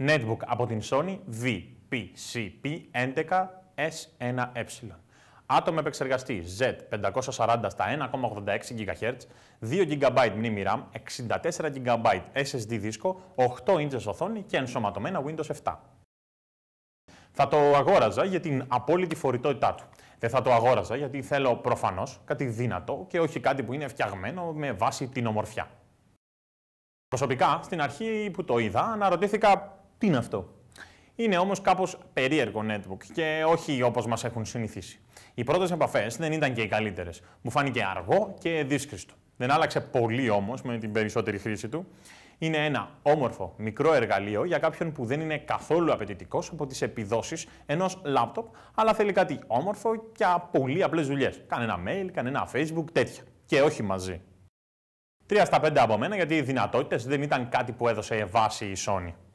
Netbook από την Sony VPCP11S1E. Ε. Άτομο επεξεργαστή Z540 στα 1,86 GHz, 2 GB μνήμη RAM, 64 GB SSD δίσκο, 8 inches οθόνη και ενσωματωμένα Windows 7. Θα το αγόραζα για την απόλυτη φορητότητά του. Δεν θα το αγόραζα γιατί θέλω προφανώς κάτι δυνατό και όχι κάτι που είναι φτιαγμένο με βάση την ομορφιά. Προσωπικά, στην αρχή που το είδα, αναρωτήθηκα τι είναι αυτό. Είναι όμως κάπως περίεργο network και όχι όπως μας έχουν συνηθίσει. Οι πρώτες επαφές δεν ήταν και οι καλύτερες. Μου φάνηκε αργό και δύσκολο. Δεν άλλαξε πολύ όμως με την περισσότερη χρήση του. Είναι ένα όμορφο μικρό εργαλείο για κάποιον που δεν είναι καθόλου απαιτητικός από τις επιδόσεις ενός λάπτοπ, αλλά θέλει κάτι όμορφο και πολύ απλές δουλειές. Κανένα mail, κανένα facebook, τέτοια. Και όχι μαζί. Τρία στα πέντε από μένα γιατί οι δυνατότητες δεν ήταν κάτι που έδωσε βάση η Sony.